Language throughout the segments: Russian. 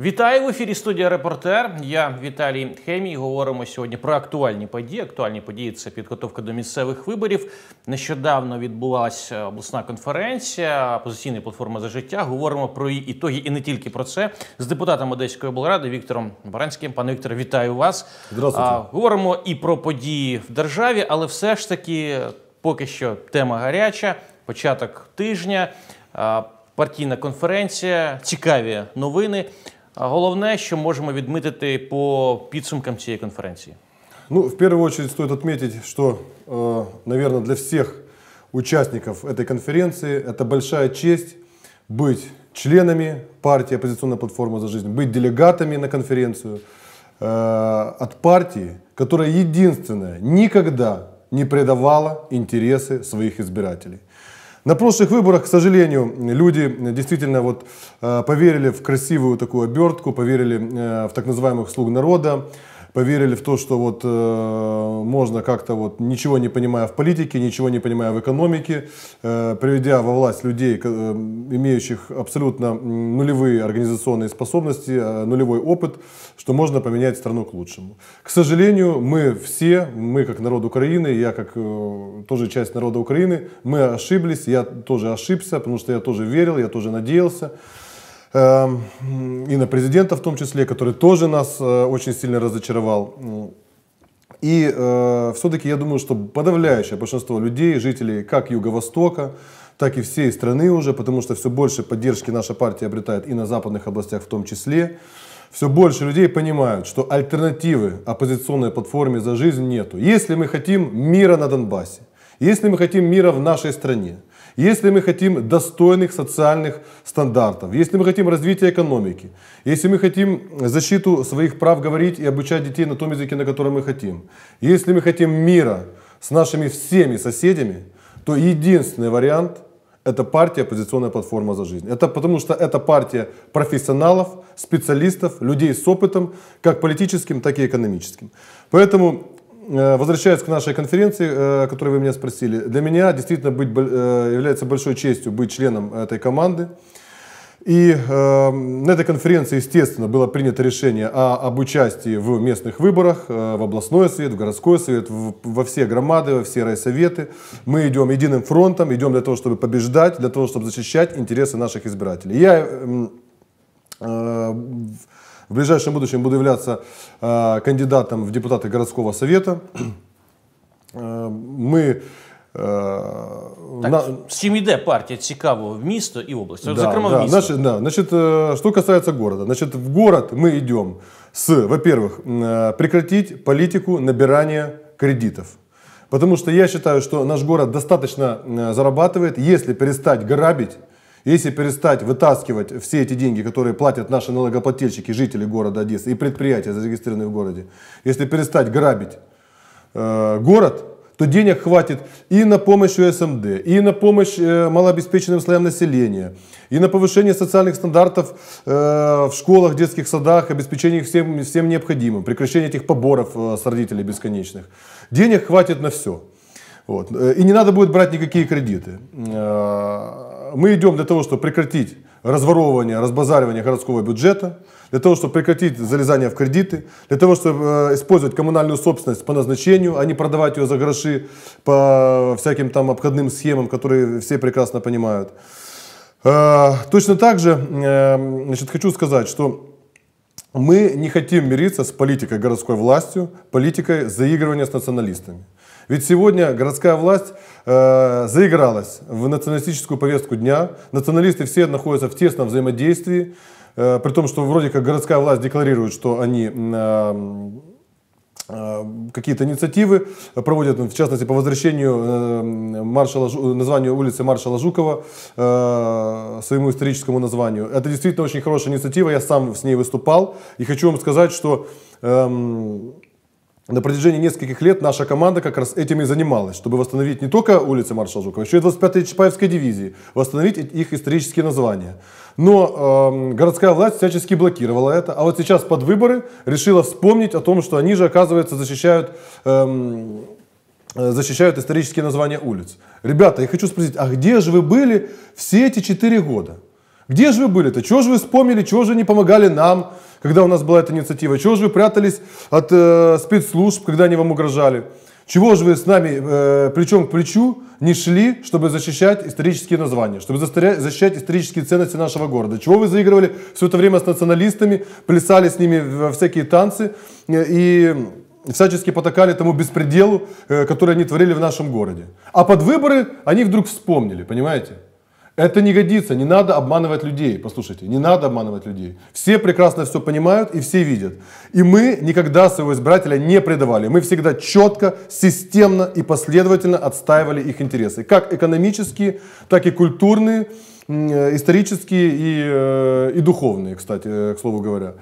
Вітаю в ефірі студія Репортер. Я Віталій Хемій. Говоримо сьогодні про актуальні події. Актуальні події це підготовка до місцевих виборів. Нещодавно відбулася обласна конференція, опозиційна платформа за життя. Говоримо про її ітоги і не тільки про це з депутатом Одеської облради Віктором Баранським. Пане Вікторе, вітаю вас. Здравствуйте. Говоримо і про події в державі, але все ж таки, поки що, тема гаряча. Початок тижня, партійна конференція, цікаві новини. А головне, що можемо відмітити по підсумкам цієї конференції. Ну, в первую очередь стоит отметить, что, э, наверное, для всех участников этой конференции это большая честь быть членами партии «Оппозиционная платформа за жизнь», быть делегатами на конференцию э, от партии, которая единственная никогда не предавала интересы своих избирателей. На прошлых выборах, к сожалению, люди действительно вот, э, поверили в красивую такую обертку, поверили э, в так называемых слуг народа, поверили в то, что вот э, можно как-то вот ничего не понимая в политике, ничего не понимая в экономике, э, приведя во власть людей, э, имеющих абсолютно нулевые организационные способности, э, нулевой опыт, что можно поменять страну к лучшему. К сожалению, мы все, мы как народ Украины, я как э, тоже часть народа Украины, мы ошиблись, я тоже ошибся, потому что я тоже верил, я тоже надеялся. Эм, и на президента в том числе, который тоже нас э, очень сильно разочаровал. Ну, и э, все-таки я думаю, что подавляющее большинство людей, жителей как Юго-Востока, так и всей страны уже, потому что все больше поддержки наша партия обретает и на западных областях в том числе, все больше людей понимают, что альтернативы оппозиционной платформе «За жизнь» нету. Если мы хотим мира на Донбассе, если мы хотим мира в нашей стране, если мы хотим достойных социальных стандартов, если мы хотим развития экономики, если мы хотим защиту своих прав говорить и обучать детей на том языке, на котором мы хотим, если мы хотим мира с нашими всеми соседями, то единственный вариант – это партия «Оппозиционная платформа за жизнь». Это потому что это партия профессионалов, специалистов, людей с опытом, как политическим, так и экономическим. Поэтому Э, возвращаясь к нашей конференции, о э, которой вы меня спросили, для меня действительно быть, э, является большой честью быть членом этой команды. И э, на этой конференции, естественно, было принято решение о, об участии в местных выборах, э, в областной совет, в городской совет, в, во все громады, во все райсоветы. Мы идем единым фронтом, идем для того, чтобы побеждать, для того, чтобы защищать интересы наших избирателей. Я эм, э, э в ближайшем будущем буду являться э, кандидатом в депутаты городского совета. Э, мы э, так, на... 7D партія цікаво в місто и область. Да, Зокрема, да, в Значит, да, значит, э, что касается города. Значит, в город мы идем с, во-первых, прекратить политику набирания кредитов. Потому что я считаю, что наш город достаточно зарабатывает, если перестать грабить если перестать вытаскивать все эти деньги, которые платят наши налогоплательщики, жители города Одессы и предприятия, зарегистрированные в городе, если перестать грабить э, город, то денег хватит и на помощь УСМД, эм и на помощь э, малообеспеченным слоям населения, и на повышение социальных стандартов э, в школах, детских садах, обеспечение их всем, всем необходимым, прекращение этих поборов э, с родителей бесконечных. Денег хватит на все. Вот. Э, и не надо будет брать никакие кредиты. Э, мы идем для того, чтобы прекратить разворовывание, разбазаривание городского бюджета, для того, чтобы прекратить залезание в кредиты, для того, чтобы э, использовать коммунальную собственность по назначению, а не продавать ее за гроши по всяким там обходным схемам, которые все прекрасно понимают. Э, точно так же э, значит, хочу сказать, что мы не хотим мириться с политикой городской властью, политикой заигрывания с националистами. Ведь сегодня городская власть э, заигралась в националистическую повестку дня. Националисты все находятся в тесном взаимодействии, э, при том, что вроде как городская власть декларирует, что они э, э, какие-то инициативы проводят, в частности, по возвращению э, маршала, названию улицы маршала Жукова э, своему историческому названию. Это действительно очень хорошая инициатива, я сам с ней выступал, и хочу вам сказать, что эм, на протяжении нескольких лет наша команда как раз этим и занималась, чтобы восстановить не только улицы маршала Жукова, еще и 25-й Чапаевской дивизии, восстановить их исторические названия. Но э, городская власть всячески блокировала это, а вот сейчас под выборы решила вспомнить о том, что они же, оказывается, защищают... Эм, э, защищают исторические названия улиц. Ребята, я хочу спросить, а где же вы были все эти четыре года? Где же вы были-то? Чего же вы вспомнили? Чего же не помогали нам, когда у нас была эта инициатива? Чего же вы прятались от э, спецслужб, когда они вам угрожали? Чего же вы с нами э, плечом к плечу не шли, чтобы защищать исторические названия, чтобы защищать исторические ценности нашего города? Чего вы заигрывали все это время с националистами, плясали с ними во всякие танцы э, и всячески потакали тому беспределу, э, который они творили в нашем городе. А под выборы они вдруг вспомнили, понимаете? Это не годится, не надо обманывать людей. Послушайте, не надо обманывать людей. Все прекрасно все понимают и все видят. И мы никогда своего избирателя не предавали. Мы всегда четко, системно и последовательно отстаивали их интересы. Как экономические, так и культурные, э, исторические и, э, и духовные, кстати, э, к слову говоря.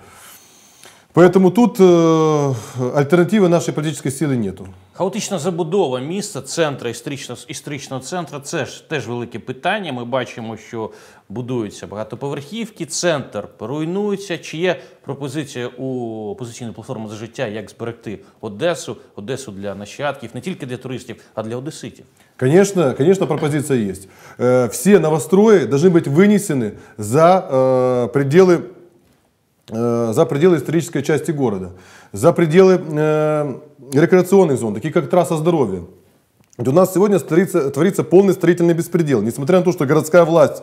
Поэтому тут э, альтернативы нашей политической силы нету. Хаотична забудова міста, центра, історичного, історичного центру це ж теж велике питання. Ми бачимо, що будуються багатоповерхівки, центр руйнується. Чи є пропозиція у опозиційної платформи за життя, як зберегти Одесу, Одесу для нащадків, не тільки для туристів, а для одеситів? Конечно, конечно, є. есть. Э, все новострои должны быть вынесены за э, пределы Э, за пределы исторической части города, за пределы э, рекреационных зон, такие как трасса здоровья. Ведь у нас сегодня творится, творится полный строительный беспредел. Несмотря на то, что городская власть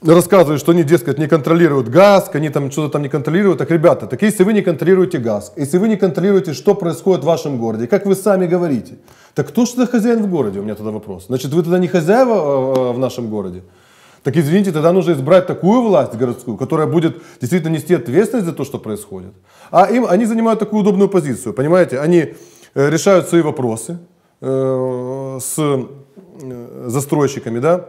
рассказывает, что они, дескать, не контролируют газ, они там что-то там не контролируют. Так, ребята, так если вы не контролируете газ, если вы не контролируете, что происходит в вашем городе, как вы сами говорите, так кто же хозяин в городе, у меня тогда вопрос. Значит, вы тогда не хозяева э, э, в нашем городе? Так извините, тогда нужно избрать такую власть городскую, которая будет действительно нести ответственность за то, что происходит. А им, они занимают такую удобную позицию, понимаете? Они э, решают свои вопросы э, с э, застройщиками, да?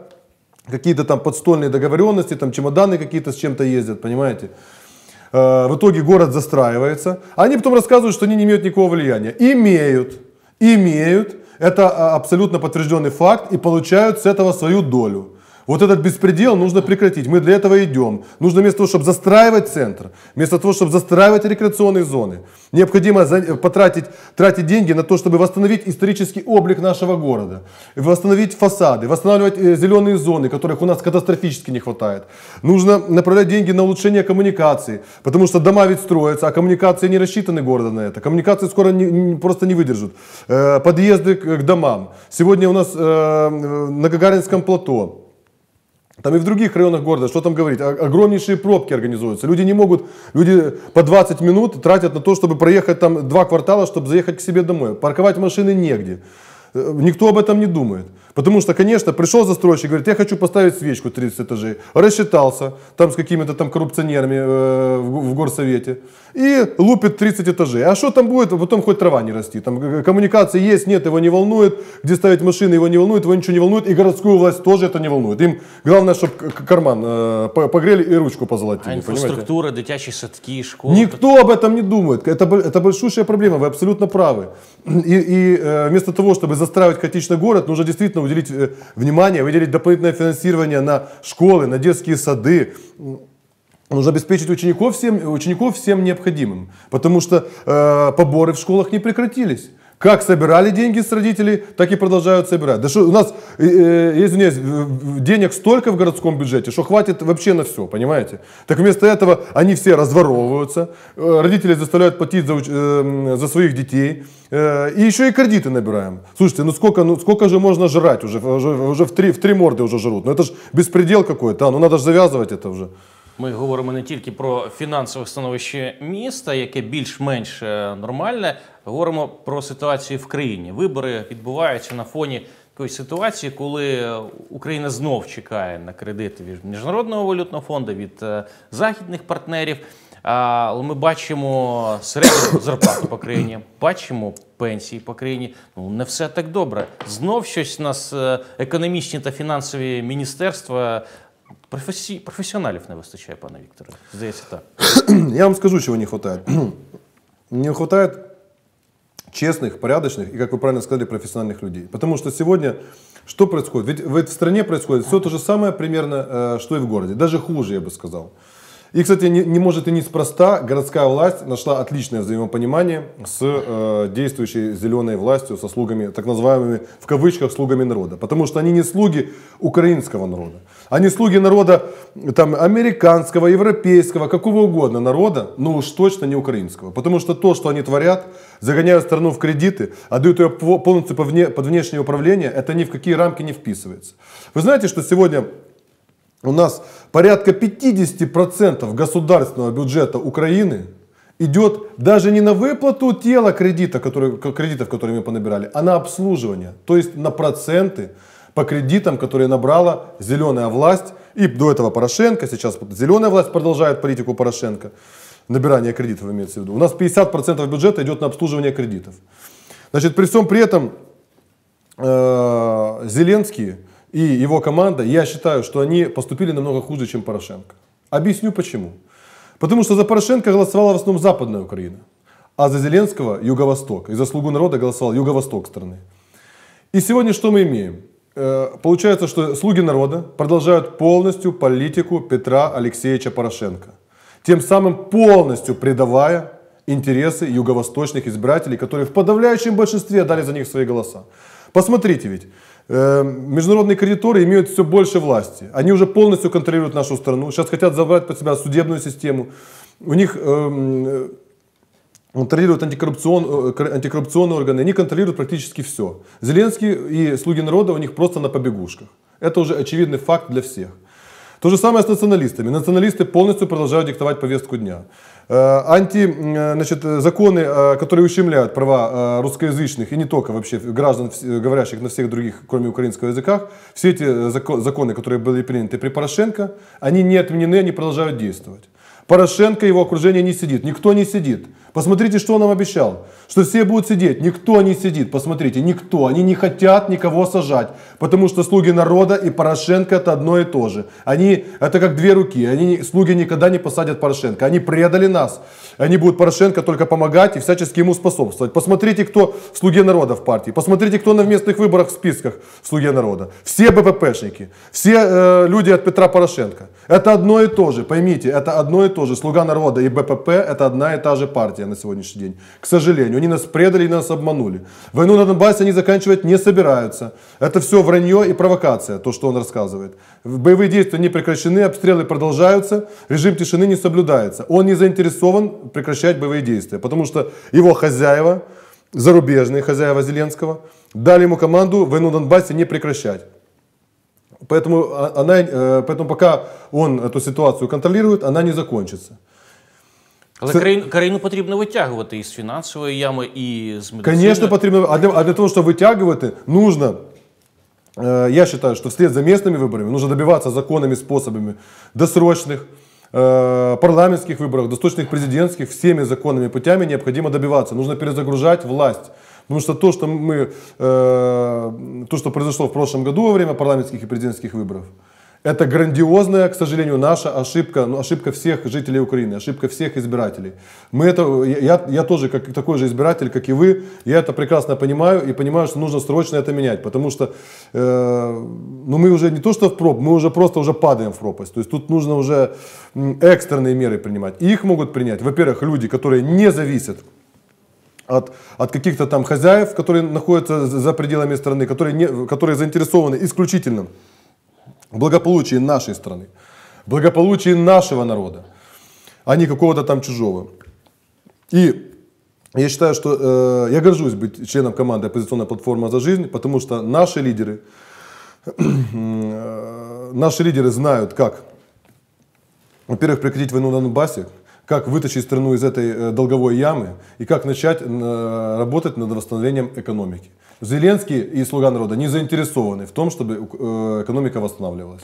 Какие-то там подстольные договоренности, там чемоданы какие-то с чем-то ездят, понимаете? Э, в итоге город застраивается. они потом рассказывают, что они не имеют никакого влияния. Имеют, имеют. Это а, абсолютно подтвержденный факт и получают с этого свою долю. Вот этот беспредел нужно прекратить. Мы для этого идем. Нужно вместо того, чтобы застраивать центр, вместо того, чтобы застраивать рекреационные зоны, необходимо э, потратить тратить деньги на то, чтобы восстановить исторический облик нашего города, восстановить фасады, восстанавливать э, зеленые зоны, которых у нас катастрофически не хватает. Нужно направлять деньги на улучшение коммуникации, потому что дома ведь строятся, а коммуникации не рассчитаны города на это. Коммуникации скоро не, не, просто не выдержат. Э, подъезды к, домам. Сегодня у нас на Гагаринском плато там и в других районах города, что там говорить, а, огромнейшие пробки организуются. Люди не могут, люди по 20 минут тратят на то, чтобы проехать там два квартала, чтобы заехать к себе домой. Парковать машины негде. Э, никто об этом не думает. Потому что, конечно, пришел застройщик, говорит, я хочу поставить свечку 30 этажей. Рассчитался там с какими-то там коррупционерами э, в, горсовете. И лупит 30 этажей. А что там будет, потом хоть трава не расти. Там э, коммуникации есть, нет, его не волнует. Где ставить машины, его не волнует, его ничего не волнует. И городскую власть тоже это не волнует. Им главное, чтобы карман э, погрели и ручку позолотили. А инфраструктура, понимаете? дитячие садки, школы. Никто об этом не думает. Это, это большущая проблема, вы абсолютно правы. И, и вместо того, чтобы застраивать хаотично город, нужно действительно уделить э, внимание, выделить дополнительное финансирование на школы, на детские сады, Нужно обеспечить учеников всем, учеников всем необходимым, потому что э, поборы в школах не прекратились. Как собирали деньги с родителей, так и продолжают собирать. Да что у нас, э, э извиняюсь, денег столько в городском бюджете, что хватит вообще на все, понимаете? Так вместо этого они все разворовываются, э, родители заставляют платить за, э, за своих детей, э, и еще и кредиты набираем. Слушайте, ну сколько, ну сколько же можно жрать уже, уже, уже в, три, в три морды уже жрут? Ну это же беспредел какой-то, а, ну надо же завязывать это уже. Ми говоримо не тільки про фінансове становище міста, яке більш-менш е, нормальне. Говоримо про ситуацію в країні. Вибори відбуваються на фоні такої ситуації, коли е, Україна знов чекає на кредити від міжнародного валютного фонду від е, західних партнерів. Але ми бачимо середню зарплату по країні, бачимо пенсії по країні. Ну не все так добре. Знов щось нас економічні та фінансові міністерства Професі... Професіоналів не вистачає, пане Вікторе. Здається, так. Я вам скажу, чего не хватает. не хватает честных, порядочных и, как вы правильно сказали, профессиональных людей. Потому что сегодня что происходит? Ведь в стране происходит все то же самое примерно, э, что и в городе. Даже хуже, я бы сказал. И, кстати, не, не может и неспроста городская власть нашла отличное взаимопонимание с э, действующей зеленой властью, со слугами, так называемыми, в кавычках, слугами народа. Потому что они не слуги украинского народа. Они слуги народа там, американского, европейского, какого угодно народа, но уж точно не украинского. Потому что то, что они творят, загоняют страну в кредиты, отдают а ее полностью под внешнее управление, это ни в какие рамки не вписывается. Вы знаете, что сегодня у нас порядка 50% государственного бюджета Украины идет даже не на выплату тела кредита, который, кредитов, которые мы понабирали, а на обслуживание, то есть на проценты по кредитам, которые набрала зеленая власть и до этого Порошенко, сейчас зеленая власть продолжает политику Порошенко, набирание кредитов имеется в виду. У нас 50% бюджета идет на обслуживание кредитов. Значит, при всем при этом э, Зеленский и его команда, я считаю, что они поступили намного хуже, чем Порошенко. Объясню почему. Потому что за Порошенко голосовала в основном Западная Украина, а за Зеленского – Юго-Восток. И за «Слугу народа» голосовал Юго-Восток страны. И сегодня что мы имеем? Э, получается, что «Слуги народа» продолжают полностью политику Петра Алексеевича Порошенко, тем самым полностью предавая интересы юго-восточных избирателей, которые в подавляющем большинстве дали за них свои голоса. Посмотрите ведь, Э, международные кредиторы имеют все больше власти. Они уже полностью контролируют нашу страну. Сейчас хотят забрать под себя судебную систему. У них э, контролируют антикоррупцион, э, антикоррупционные органы. Они контролируют практически все. Зеленский и слуги народа у них просто на побегушках. Это уже очевидный факт для всех. То же самое с националистами. Националисты полностью продолжают диктовать повестку дня. Э, анти, э, значит, э, законы, которые ущемляют права русскоязычных и не только вообще граждан, говорящих на всех других, кроме украинского языках, все эти законы, которые были приняты при Порошенко, они не отменены, они продолжают действовать. Порошенко и его окружение не сидит, никто не сидит. Посмотрите, что он нам обещал. Что все будут сидеть. Никто не сидит. Посмотрите, никто. Они не хотят никого сажать. Потому что слуги народа и Порошенко это одно и то же. Они, это как две руки. Они, слуги никогда не посадят Порошенко. Они предали нас. Они будут Порошенко только помогать и всячески ему способствовать. Посмотрите, кто в слуге народа в партии. Посмотрите, кто на местных выборах в списках в слуге народа. Все БППшники. Все э, люди от Петра Порошенко. Это одно и то же. Поймите, это одно и то же. Слуга народа и БПП это одна и та же партия партия на сегодняшний день. К сожалению, они нас предали и нас обманули. Войну на Донбассе они заканчивать не собираются. Это все вранье и провокация, то, что он рассказывает. Боевые действия не прекращены, обстрелы продолжаются, режим тишины не соблюдается. Он не заинтересован прекращать боевые действия, потому что его хозяева, зарубежные хозяева Зеленского, дали ему команду войну на Донбассе не прекращать. Поэтому, а, она, э, поэтому пока он эту ситуацию контролирует, она не закончится. Але це... країну країну потрібно витягувати із фінансової ями, і з медицини. Звісно, потрібно. А для, а для того, щоб витягувати, нужно я считаю, что вслед за местными выборами нужно добиваться законными способами досрочных э, парламентских выборов, досрочных президентских, всеми законными путями необходимо добиваться. Нужно перезагружать власть. Потому что то, что, мы, э, то, что произошло в прошлом году во время парламентских и президентских выборов, это грандиозная, к сожалению, наша ошибка, ну, ошибка всех жителей Украины, ошибка всех избирателей. Мы это, я, я тоже как, такой же избиратель, как и вы, я это прекрасно понимаю и понимаю, что нужно срочно это менять, потому что э, ну, мы уже не то что в проб, мы уже просто уже падаем в пропасть. То есть тут нужно уже экстренные меры принимать. И их могут принять, во-первых, люди, которые не зависят от, от каких-то там хозяев, которые находятся за пределами страны, которые, не, которые заинтересованы исключительно благополучии нашей страны, благополучии нашего народа, а не какого-то там чужого. И я считаю, что э, я горжусь быть членом команды «Оппозиционная платформа за жизнь», потому что наши лидеры, э, наши лидеры знают, как, во-первых, прекратить войну на Донбассе, как вытащить страну из этой э, долговой ямы и как начать э, работать над восстановлением экономики. Зеленский и «Слуга народа» не заінтересовані в том, чтобы э, экономика восстанавливалась.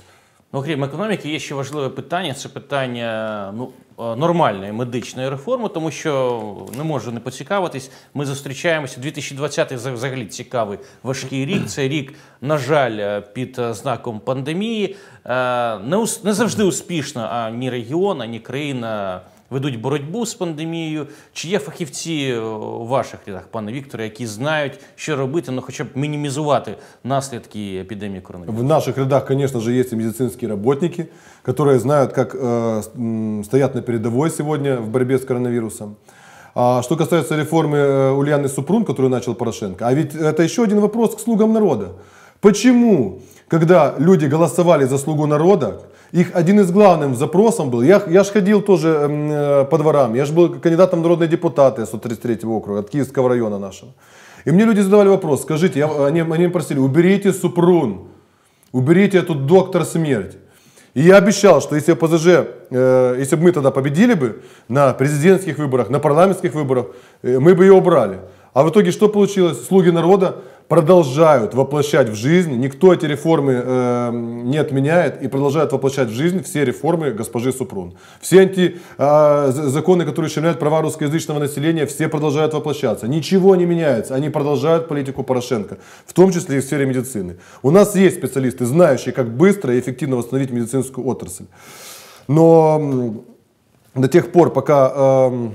Ну, окрім економіки, є ще важливе питання. Це питання ну э, нормальної медичної реформи, тому що не ну, можу не поцікавитись. Ми зустрічаємося 2020-й взагалі цікавий важкий рік. Це рік, на жаль, э, під знаком пандемії. А не завжди успішно ані регіон, ані країна ведуть боротьбу з пандемією. Чи є фахівці у ваших рядах, пане Вікторе, які знають, що робити, ну хоча б мінімізувати наслідки епідемії коронавируса? В наших рядах, конечно же, есть и медицинские работники, которые знают, как э, стоят на передовой сегодня в борьбе с коронавирусом. А что касается реформы э, Ульяны Супрун, которую начал Порошенко, а ведь это еще один вопрос к слугам народа. Почему, когда люди голосовали за слугу народа, их один из главных запросов был, я, я же ходил тоже эм, э, по дворам, я же был кандидатом народные депутаты 133 округа, от Киевского района нашего. И мне люди задавали вопрос, скажите, я, они, они просили, уберите Супрун, уберите эту доктор смерть. И я обещал, что если ПЗЖ, э, если бы мы тогда победили бы на президентских выборах, на парламентских выборах, э, мы бы ее убрали. А в итоге что получилось? Слуги народа продолжают воплощать в жизнь, никто эти реформы э, не отменяет и продолжают воплощать в жизнь все реформы госпожи Супрун. Все анти, э, законы, которые ущемляют права русскоязычного населения, все продолжают воплощаться. Ничего не меняется, они продолжают политику Порошенко, в том числе и в сфере медицины. У нас есть специалисты, знающие, как быстро и эффективно восстановить медицинскую отрасль. Но до тех пор, пока... Э,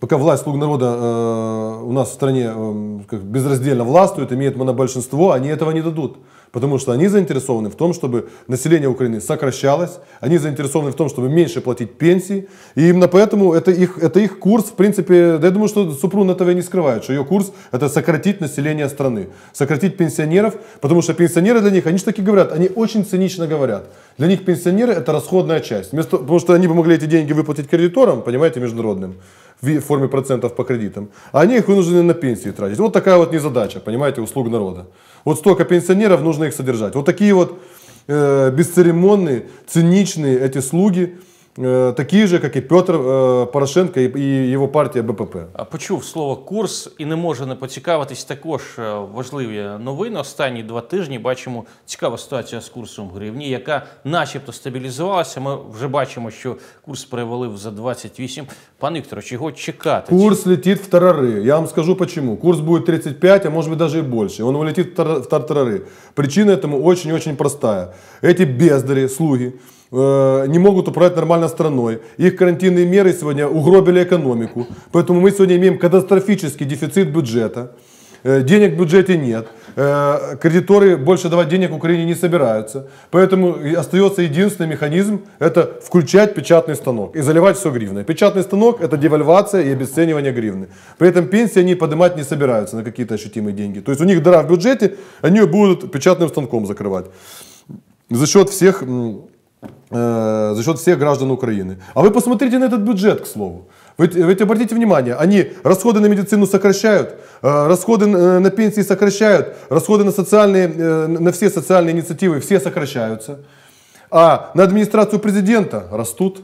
пока власть слуг народа э, у нас в стране э, как безраздельно властвует, имеет монобольшинство, они этого не дадут. Потому что они заинтересованы в том, чтобы население Украины сокращалось, они заинтересованы в том, чтобы меньше платить пенсии. И именно поэтому это их, это их курс, в принципе, я думаю, что Супрун этого и не скрывает, что ее курс это сократить население страны, сократить пенсионеров, потому что пенсионеры для них, они же таки говорят, они очень цинично говорят. Для них пенсионеры это расходная часть. Вместо, потому что они бы могли эти деньги выплатить кредиторам, понимаете, международным в форме процентов по кредитам, а они их вынуждены на пенсии тратить. Вот такая вот незадача, понимаете, услуг народа. Вот столько пенсионеров, нужно их содержать. Вот такие вот э, бесцеремонные, циничные эти слуги – Е, такие же, как и Петр е, Порошенко і його партія БПП. Почув слово курс і не може не поцікавитись. Також е, важливі новини. Останні два тижні бачимо цікава ситуація з курсом гривні, яка, начебто, стабілізувалася. Ми вже бачимо, що курс перевалив за 28. Пан Віктор, чого чекати? Курс летить в тарари. Я вам скажу, чому. Курс буде 35, а може навіть і більше. Він улетить в тарари. Причина цьому дуже-дуже проста. Ці бездари, слуги. Э, не могут управлять нормально страной. Их карантинные меры сегодня угробили экономику. Поэтому мы сегодня имеем катастрофический дефицит бюджета. Э, денег в бюджете нет. Э, кредиторы больше давать денег Украине не собираются. Поэтому остается единственный механизм – это включать печатный станок и заливать все гривны. Печатный станок – это девальвация и обесценивание гривны. При этом пенсии они поднимать не собираются на какие-то ощутимые деньги. То есть у них дыра в бюджете, они ее будут печатным станком закрывать. За счет всех за счет всех граждан Украины. А вы посмотрите на этот бюджет, к слову. Ведь, ведь обратите внимание, они расходы на медицину сокращают, расходы на, пенсии сокращают, расходы на, социальные, на все социальные инициативы все сокращаются. А на администрацию президента растут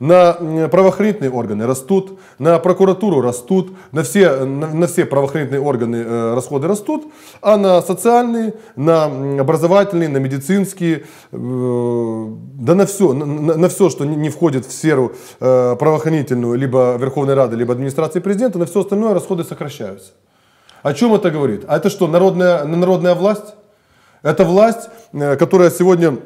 на правоохранительные органы растут, на прокуратуру растут, на все, на, на все правоохранительные органы э, расходы растут, а на социальные, на образовательные, на медицинские, э, да на все, на, на, все, что не, входит в сферу э, правоохранительную, либо Верховной Рады, либо администрации президента, на все остальное расходы сокращаются. О чем это говорит? А это что, народная, народная власть? Это власть, э, которая сегодня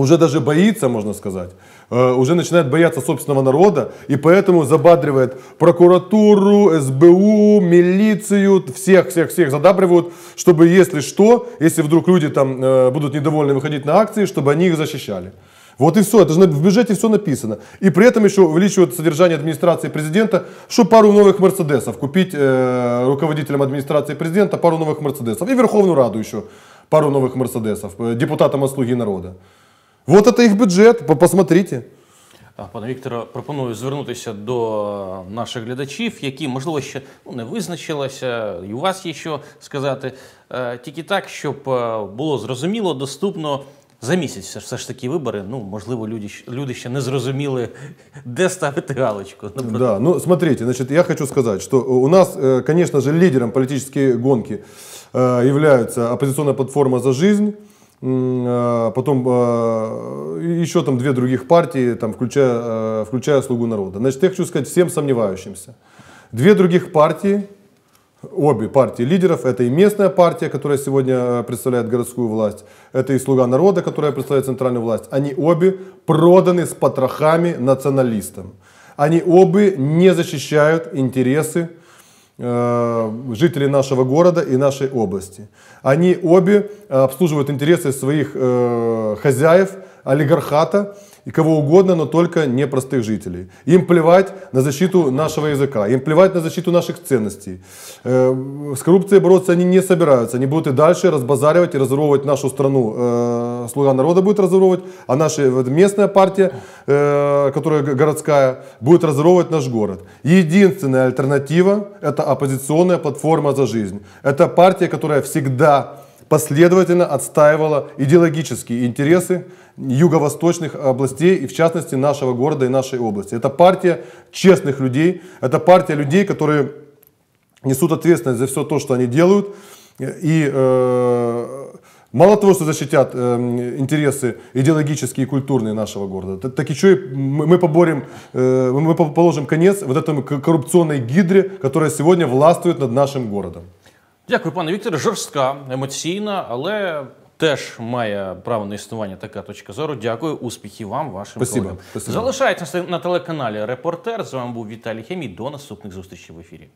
уже даже боится, можно сказать, э, уже начинает бояться собственного народа, и поэтому забадривает прокуратуру, СБУ, милицию, всех, всех, всех задабривают, чтобы если что, если вдруг люди там э, будут недовольны выходить на акции, чтобы они их защищали. Вот и все, это же в бюджете все написано. И при этом еще увеличивают содержание администрации президента, чтобы пару новых Мерседесов купить э, руководителям администрации президента, пару новых Мерседесов и Верховную Раду еще пару новых Мерседесов, э, депутатам от «Слуги народа». Вот это их бюджет, посмотрите. Пане Вікторе, пропоную звернутися до е, наших глядачів, які, можливо, ще ну, не визначилися, і у вас є що сказати. Е, тільки так, щоб е, було зрозуміло, доступно за місяць все ж таки вибори. Ну, можливо, люди люди ще не зрозуміли, де ставити галочку. Да, ну, смотрите, значит, я хочу сказати, що э, у нас, звісно э, же, лидером политической гонки э, является оппозиционная платформа «За життя. А, потом а, еще там две других партии, там, включая, а, включая «Слугу народа». Значит, я хочу сказать всем сомневающимся. Две других партии, обе партии лидеров, это и местная партия, которая сегодня представляет городскую власть, это и «Слуга народа», которая представляет центральную власть, они обе проданы с потрохами националистам. Они обе не защищают интересы Э, жители нашего города и нашей области. Они обе э, обслуживают интересы своих э, хозяев, олигархата и кого угодно, но только не простых жителей. Им плевать на защиту нашего языка, им плевать на защиту наших ценностей. Э, с коррупцией бороться они не собираются, они будут и дальше разбазаривать и разоровывать нашу страну. Э, Слуга народа будет разоровывать, а наша местная партия, э, которая городская, будет разоровывать наш город. Единственная альтернатива – это оппозиционная платформа «За жизнь». Это партия, которая всегда последовательно отстаивала идеологические интересы юго-восточных областей и в частности нашего города и нашей области. Это партия честных людей, это партия людей, которые несут ответственность за все то, что они делают. И э, мало того, что защитят э, интересы идеологические и культурные нашего города, так еще и мы поборем, э, мы положим конец вот этому коррупционной гидре, которая сегодня властвует над нашим городом. Дякую, пане Вікторе. Жорстка, емоційна, але теж має право на існування така точка зору. Дякую, успіхів вам, вашим колегам. Залишайтеся на телеканалі Репортер. З вами був Віталій Хемій. До наступних зустрічей в ефірі.